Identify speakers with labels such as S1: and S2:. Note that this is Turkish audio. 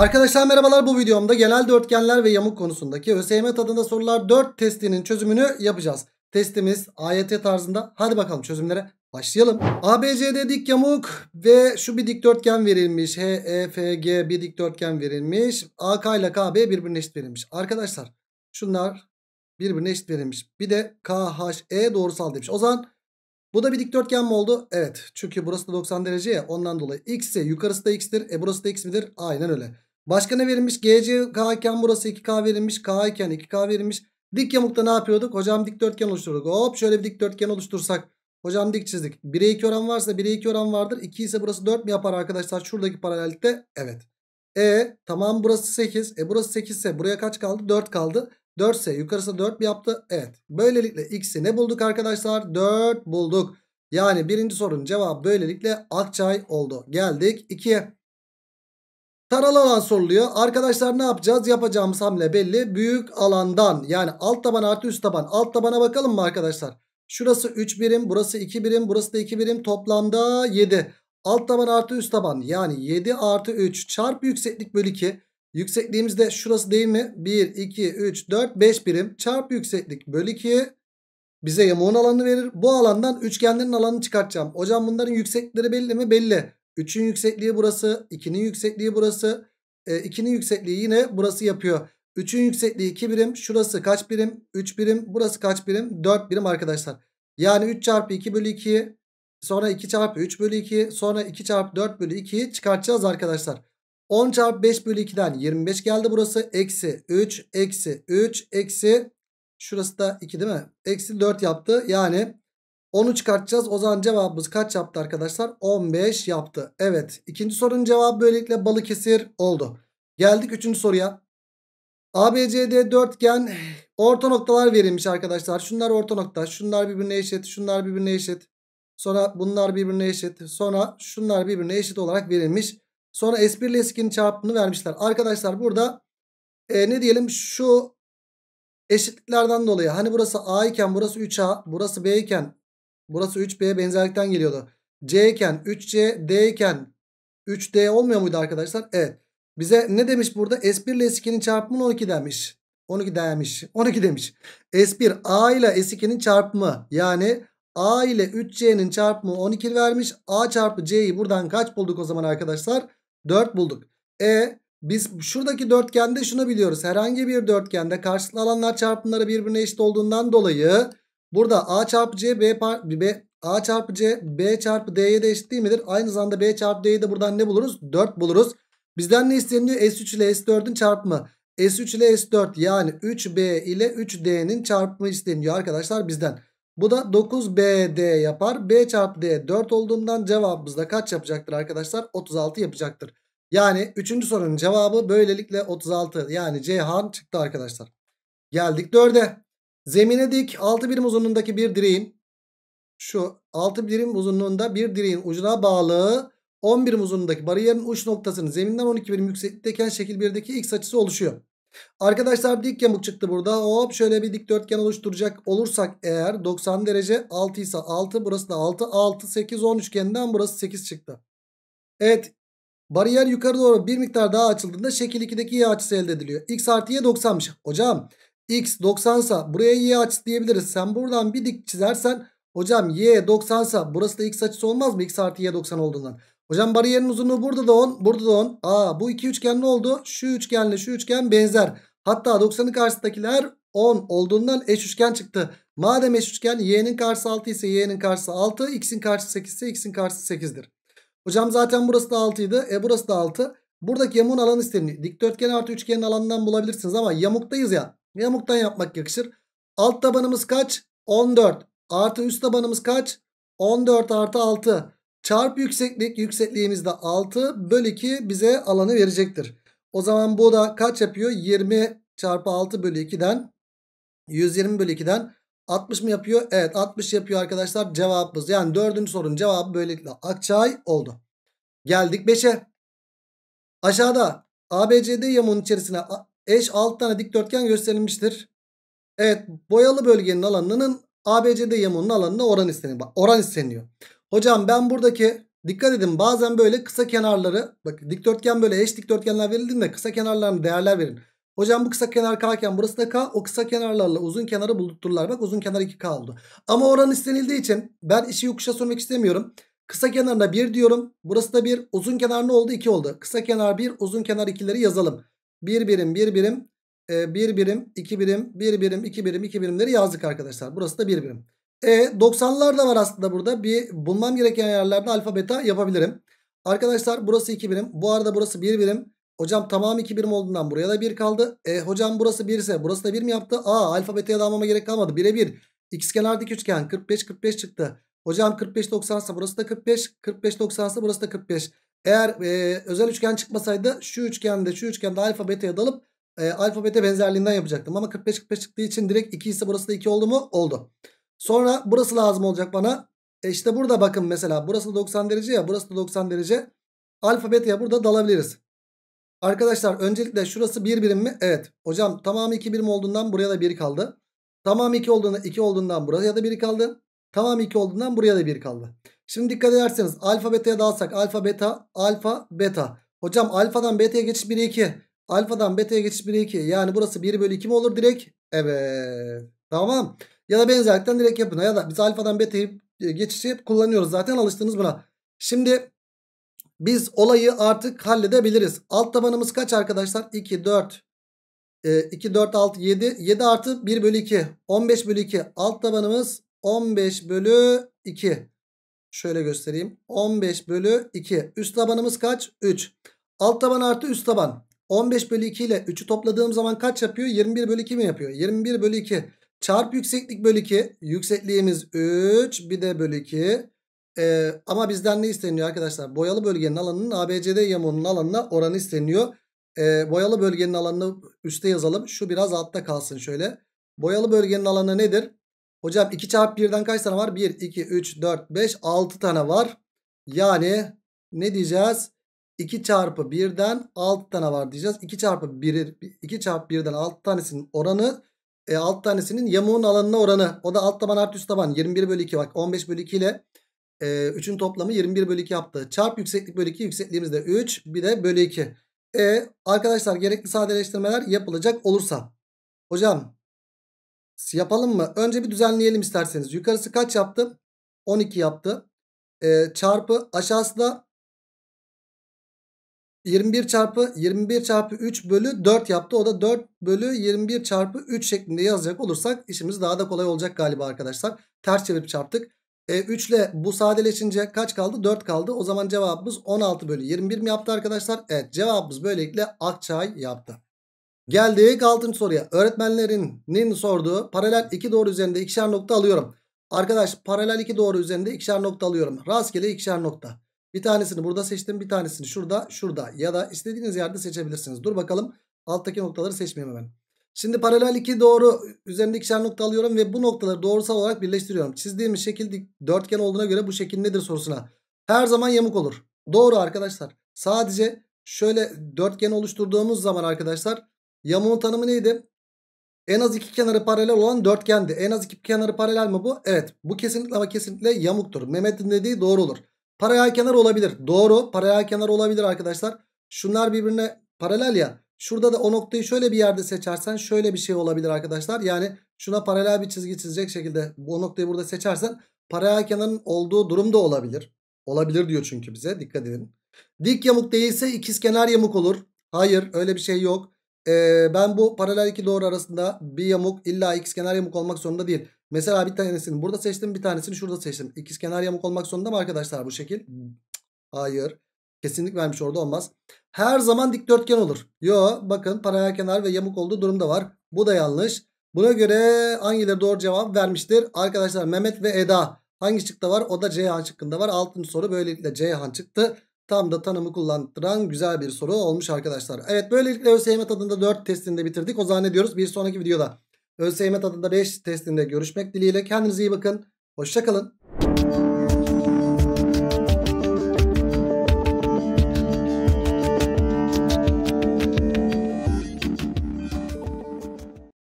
S1: Arkadaşlar merhabalar bu videomda genel dörtgenler ve yamuk konusundaki ÖSYM tadında sorular 4 testinin çözümünü yapacağız. Testimiz AYT tarzında. Hadi bakalım çözümlere başlayalım. ABCD dik yamuk ve şu bir dikdörtgen verilmiş. HEFG bir dikdörtgen verilmiş. AK ile KB birbirine eşit verilmiş. Arkadaşlar şunlar birbirine eşit verilmiş. Bir de KHE doğrusal demiş. O zaman bu da bir dikdörtgen mi oldu? Evet. Çünkü burası da 90 derece ya. Ondan dolayı x ise yukarısı da x'tir. E burası da x midir? Aynen öyle. Başka ne verilmiş? GC K iken burası 2K verilmiş. K iken 2K verilmiş. Dik yamukta ne yapıyorduk? Hocam dikdörtgen oluşturduk. Hop şöyle bir dikdörtgen oluştursak. Hocam dik çizdik. 1'e 2 oran varsa 1'e 2 oran vardır. 2 ise burası 4 mi yapar arkadaşlar? Şuradaki paralellikte evet. E tamam burası 8. E burası 8 ise buraya kaç kaldı? 4 kaldı. 4 ise yukarısı 4 mi yaptı? Evet. Böylelikle x'i ne bulduk arkadaşlar? 4 bulduk. Yani birinci sorunun cevabı böylelikle Akçay oldu. Geldik 2'ye. Taralı alan soruluyor. Arkadaşlar ne yapacağız? Yapacağımız hamle belli. Büyük alandan yani alt taban artı üst taban. Alt tabana bakalım mı arkadaşlar? Şurası 3 birim, burası 2 birim, burası da 2 birim. Toplamda 7. Alt taban artı üst taban yani 7 artı 3 çarpı yükseklik bölü 2. Yüksekliğimiz de şurası değil mi? 1, 2, 3, 4, 5 birim çarpı yükseklik bölü 2 bize yamuğun alanını verir. Bu alandan üçgenlerin alanını çıkartacağım. Hocam bunların yükseklikleri belli mi? Belli. 3'ün yüksekliği burası. 2'nin yüksekliği burası. 2'nin e, yüksekliği yine burası yapıyor. 3'ün yüksekliği 2 birim. Şurası kaç birim? 3 birim. Burası kaç birim? 4 birim arkadaşlar. Yani 3 çarpı 2 bölü 2. Sonra 2 çarpı 3 bölü 2. Sonra 2 çarpı 4 bölü 2'yi çıkartacağız arkadaşlar. 10 çarpı 5 bölü 2'den 25 geldi burası. Eksi 3, eksi 3, eksi. Şurası da 2 değil mi? Eksi 4 yaptı. Yani 10'u çıkartacağız. O zaman cevabımız kaç yaptı arkadaşlar? 15 yaptı. Evet. İkinci sorunun cevabı böylelikle Balıkesir oldu. Geldik üçüncü soruya. ABCD dörtgen orta noktalar verilmiş arkadaşlar. Şunlar orta nokta. Şunlar birbirine eşit. Şunlar birbirine eşit. Sonra bunlar birbirine eşit. Sonra şunlar birbirine eşit olarak verilmiş. Sonra S1 ile S2'nin çarpımını vermişler. Arkadaşlar burada e, ne diyelim şu eşitliklerden dolayı hani burası A iken burası 3A burası B iken Burası 3B'ye benzerlikten geliyordu. C iken 3C, D iken 3D olmuyor muydu arkadaşlar? Evet. Bize ne demiş burada? S1 ile S2'nin çarpımı 12 demiş. 12 demiş. 12 demiş. S1 A ile S2'nin çarpımı yani A ile 3C'nin çarpımı 12 vermiş. A çarpı C'yi buradan kaç bulduk o zaman arkadaşlar? 4 bulduk. E biz şuradaki dörtgende şunu biliyoruz. Herhangi bir dörtgende karşılıklı alanlar çarpımları birbirine eşit olduğundan dolayı Burada A çarpı C B, B A çarpı C B çarpı D'ye de eşit değil midir? Aynı zamanda B çarpı D'yi de buradan ne buluruz? 4 buluruz. Bizden ne isteniyor? S3 ile S4'ün çarpımı. S3 ile S4 yani 3B ile 3D'nin çarpımı isteniyor arkadaşlar bizden. Bu da 9BD yapar. B çarpı D 4 olduğundan cevabımız da kaç yapacaktır arkadaşlar? 36 yapacaktır. Yani 3. sorunun cevabı böylelikle 36 yani C han çıktı arkadaşlar. Geldik 4'e. Zemine dik 6 birim uzunluğundaki bir direğin şu 6 birim uzunluğunda bir direğin ucuna bağlı 10 birim uzunluğundaki bariyerin uç noktasının zeminden 12 birim yükseklikteyken şekil 1'deki x açısı oluşuyor. Arkadaşlar dik yamuk çıktı burada. Hop şöyle bir dikdörtgen oluşturacak olursak eğer 90 derece 6 ise 6 burası da 6 6 8 10 üçgeninden burası 8 çıktı. Evet bariyer yukarı doğru bir miktar daha açıldığında şekil 2'deki y açısı elde ediliyor. x artı y 90'mış. Hocam x 90 sa buraya y açısı diyebiliriz. Sen buradan bir dik çizersen hocam y 90 sa burası da x açısı olmaz mı? x artı y 90 olduğundan. Hocam bariyerin uzunluğu burada da 10 burada da 10. Aa bu iki üçgen ne oldu? Şu üçgenle şu üçgen benzer. Hatta 90'ın karşısındakiler 10 olduğundan eş üçgen çıktı. Madem eş üçgen y'nin karşısı 6 ise y'nin karşısı 6, x'in karşısı 8 ise x'in karşısı 8'dir. Hocam zaten burası da 6 idi. E burası da 6. Buradaki yamuğun alan istemini dikdörtgen artı üçgenin alanından bulabilirsiniz ama yamuktayız ya. Yamuktan yapmak yakışır. Alt tabanımız kaç? 14. Artı üst tabanımız kaç? 14 artı 6. Çarp yükseklik yüksekliğimiz de 6 bölü 2 bize alanı verecektir. O zaman bu da kaç yapıyor? 20 çarpı 6 bölü 2'den 120 bölü 2'den 60 mı yapıyor? Evet 60 yapıyor arkadaşlar cevabımız. Yani dördüncü sorunun cevabı böylelikle Akçay oldu. Geldik 5'e. Aşağıda ABCD yamuğunun içerisine eş 6 tane dikdörtgen gösterilmiştir. Evet boyalı bölgenin alanının ABCD yamuğunun alanına oran isteniyor. oran isteniyor. Hocam ben buradaki dikkat edin bazen böyle kısa kenarları bak dikdörtgen böyle eş dikdörtgenler verildiğinde kısa kenarlarına değerler verin. Hocam bu kısa kenar K'ken burası da K. O kısa kenarlarla uzun kenarı bulutturlar. Bak uzun kenar 2K oldu. Ama oran istenildiği için ben işi yokuşa sormak istemiyorum. Kısa kenarına 1 diyorum. Burası da 1. Uzun kenar ne oldu? 2 oldu. Kısa kenar 1, uzun kenar 2'leri yazalım. 1 birim 1 birim 1 e, birim 2 birim 1 birim 2 birim 2 birimleri yazdık arkadaşlar. Burası da 1 birim. E 90'lar da var aslında burada. Bir bulmam gereken yerlerde alfa beta yapabilirim. Arkadaşlar burası 2 birim. Bu arada burası 1 birim. Hocam tamam 2 birim olduğundan buraya da 1 kaldı. E hocam burası 1 ise burası da 1 mi yaptı? Aa alfa beta'ya da almama gerek kalmadı. 1'e 1. X kenar dik üçgen 45 45 çıktı. Hocam 45 90 ise burası da 45. 45 90 ise burası da 45. Eğer e, özel üçgen çıkmasaydı şu üçgende şu üçgende alfa beta'ya dalıp e, alfa beta benzerliğinden yapacaktım. Ama 45-45 çıktığı için direkt 2 ise burası da 2 oldu mu? Oldu. Sonra burası lazım olacak bana. E işte burada bakın mesela burası da 90 derece ya burası da 90 derece. Alfa beta'ya burada dalabiliriz. Arkadaşlar öncelikle şurası 1 bir birim mi? Evet. Hocam tamamı 2 birim olduğundan buraya da 1 kaldı. Tamam 2 olduğunda 2 olduğundan buraya da 1 kaldı. Tamam 2 olduğundan buraya da 1 kaldı. Şimdi dikkat ederseniz alfa beta'ya dalsak alfa beta alfa beta. Hocam alfadan beta'ya geçiş 1'e 2. Alfadan beta'ya geçiş 1'e 2. Yani burası 1 bölü 2 mi olur direkt? Evet. Tamam. Ya da benzerlikten direkt yapın. Ya da biz alfadan beta'yı e, geçişi hep kullanıyoruz. Zaten alıştınız buna. Şimdi biz olayı artık halledebiliriz. Alt tabanımız kaç arkadaşlar? 2, 4, 2, 4, 6, 7. 7 artı 1 bölü 2. 15 bölü 2. Alt tabanımız 15 bölü 2. Şöyle göstereyim. 15 bölü 2. Üst tabanımız kaç? 3. Alt taban artı üst taban. 15 bölü 2 ile 3'ü topladığım zaman kaç yapıyor? 21 bölü 2 mi yapıyor? 21 bölü 2. Çarp yükseklik bölü 2. Yüksekliğimiz 3. Bir de bölü 2. Ee, ama bizden ne isteniyor arkadaşlar? Boyalı bölgenin alanının ABCD yamuğunun alanına oranı isteniyor. Ee, boyalı bölgenin alanını üste yazalım. Şu biraz altta kalsın şöyle. Boyalı bölgenin alanı nedir? Hocam 2 çarpı 1'den kaç tane var? 1, 2, 3, 4, 5, 6 tane var. Yani ne diyeceğiz? 2 çarpı 1'den 6 tane var diyeceğiz. 2 çarpı 1'i 2 çarpı 1'den 6 tanesinin oranı e, 6 tanesinin yamuğun alanına oranı. O da alt taban artı üst taban 21 bölü 2 bak 15 bölü 2 ile e, 3'ün toplamı 21 bölü 2 yaptı. Çarp yükseklik bölü 2 yüksekliğimiz de 3 bir de bölü 2. E, arkadaşlar gerekli sadeleştirmeler yapılacak olursa. Hocam yapalım mı? Önce bir düzenleyelim isterseniz. Yukarısı kaç yaptı? 12 yaptı. Ee, çarpı aşağısı da 21 çarpı 21 çarpı 3 bölü 4 yaptı. O da 4 bölü 21 çarpı 3 şeklinde yazacak olursak işimiz daha da kolay olacak galiba arkadaşlar. Ters çevirip çarptık. E, 3 ile bu sadeleşince kaç kaldı? 4 kaldı. O zaman cevabımız 16 bölü 21 mi yaptı arkadaşlar? Evet cevabımız böylelikle Akçay yaptı. Geldik 6. soruya. Öğretmenlerinin sorduğu paralel 2 doğru üzerinde ikişer nokta alıyorum. Arkadaş paralel 2 doğru üzerinde ikişer nokta alıyorum. Rastgele ikişer nokta. Bir tanesini burada seçtim. Bir tanesini şurada, şurada ya da istediğiniz yerde seçebilirsiniz. Dur bakalım. Alttaki noktaları seçmeyeyim hemen. Şimdi paralel 2 doğru üzerinde ikişer nokta alıyorum ve bu noktaları doğrusal olarak birleştiriyorum. Çizdiğim şekil dörtgen olduğuna göre bu şekil nedir sorusuna. Her zaman yamuk olur. Doğru arkadaşlar. Sadece şöyle dörtgen oluşturduğumuz zaman arkadaşlar Yamuğun tanımı neydi? En az iki kenarı paralel olan dörtgendi. En az iki kenarı paralel mi bu? Evet. Bu kesinlikle ama kesinlikle yamuktur. Mehmet'in dediği doğru olur. Paralel kenar olabilir. Doğru. Paralel kenar olabilir arkadaşlar. Şunlar birbirine paralel ya. Şurada da o noktayı şöyle bir yerde seçersen şöyle bir şey olabilir arkadaşlar. Yani şuna paralel bir çizgi çizecek şekilde bu noktayı burada seçersen paralel kenarın olduğu durum da olabilir. Olabilir diyor çünkü bize. Dikkat edin. Dik yamuk değilse ikiz kenar yamuk olur. Hayır öyle bir şey yok. Ee, ben bu paralel iki doğru arasında bir yamuk illa x kenar yamuk olmak zorunda değil. Mesela bir tanesini burada seçtim bir tanesini şurada seçtim. İkiz kenar yamuk olmak zorunda mı arkadaşlar bu şekil? Hmm. Hayır. Kesinlik vermiş orada olmaz. Her zaman dikdörtgen olur. Yo bakın paralel kenar ve yamuk olduğu durumda var. Bu da yanlış. Buna göre hangileri doğru cevap vermiştir? Arkadaşlar Mehmet ve Eda hangi çıktı var? O da C Ceyhan şıkkında var. Altıncı soru böylelikle C Ceyhan çıktı. Tam da tanımı kullandıran güzel bir soru olmuş arkadaşlar. Evet böylelikle ÖSYM tadında 4 testini de bitirdik. O zannediyoruz Bir sonraki videoda ÖSYM tadında 5 testinde görüşmek dileğiyle. Kendinize iyi bakın. Hoşçakalın.